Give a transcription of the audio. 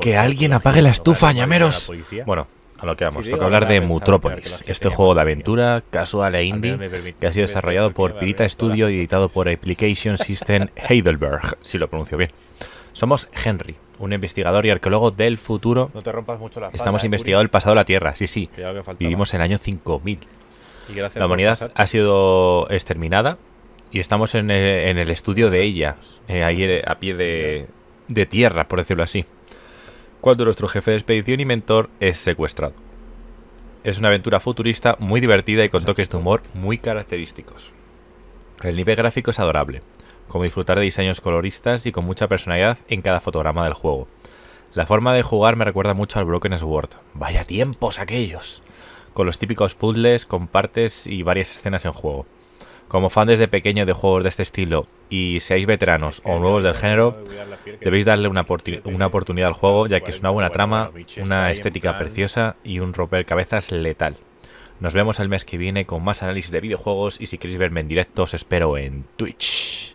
que alguien apague la estufa, ñameros. bueno, a lo que vamos, toca hablar de Mutrópolis, este juego de aventura casual e indie que ha sido desarrollado por Pirita Studio y editado por Application System Heidelberg, si lo pronuncio bien. Somos Henry, un investigador y arqueólogo del futuro. No te rompas mucho la Estamos investigando el pasado de la Tierra, sí, sí. Vivimos en el año 5000. La humanidad ha sido exterminada y estamos en el, estudio de ella, eh, ahí eh, a pie de tierra, por decirlo así cuando nuestro jefe de expedición y mentor es secuestrado. Es una aventura futurista muy divertida y con toques de humor muy característicos. El nivel gráfico es adorable, como disfrutar de diseños coloristas y con mucha personalidad en cada fotograma del juego. La forma de jugar me recuerda mucho al Broken Sword. Vaya tiempos aquellos. Con los típicos puzzles, con partes y varias escenas en juego. Como fan desde pequeño de juegos de este estilo y seáis veteranos o nuevos del género, debéis darle una, una oportunidad al juego ya que es una buena trama, una estética preciosa y un romper cabezas letal. Nos vemos el mes que viene con más análisis de videojuegos y si queréis verme en directo os espero en Twitch.